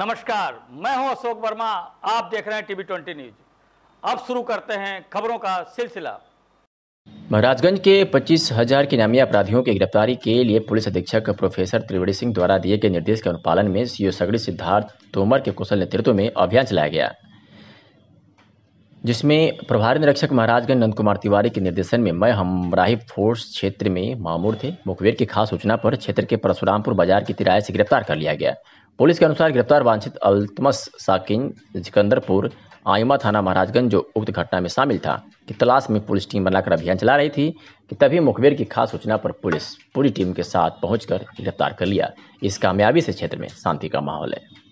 नमस्कार मैं हूं अशोक वर्मा आप देख रहे हैं टीवी ट्वेंटी न्यूज अब शुरू करते हैं खबरों का सिलसिला महाराजगंज के पच्चीस हजार के नामी अपराधियों की गिरफ्तारी के लिए पुलिस अधीक्षक प्रोफेसर त्रिवेणी सिंह द्वारा दिए गए निर्देश के अनुपालन में सीओ सगड़ी सिद्धार्थ तोमर के कुशल नेतृत्व में अभियान चलाया गया जिसमें प्रभारी निरीक्षक महाराजगंज नंद कुमार तिवारी के निर्देशन में मैं हमराही फोर्स क्षेत्र में मामूर थे मुखबिर की खास सूचना पर क्षेत्र के परशुरामपुर बाजार की तिराए से गिरफ्तार कर लिया गया पुलिस के अनुसार गिरफ्तार वांछित अल्तमस साकिन सिकंदरपुर आयमा थाना महाराजगंज जो उक्त घटना में शामिल था कि तलाश में पुलिस टीम बनाकर अभियान चला रही थी कि तभी मुखबिर की खास सूचना पर पुलिस पूरी टीम के साथ पहुंचकर गिरफ्तार कर लिया इस कामयाबी से क्षेत्र में शांति का माहौल है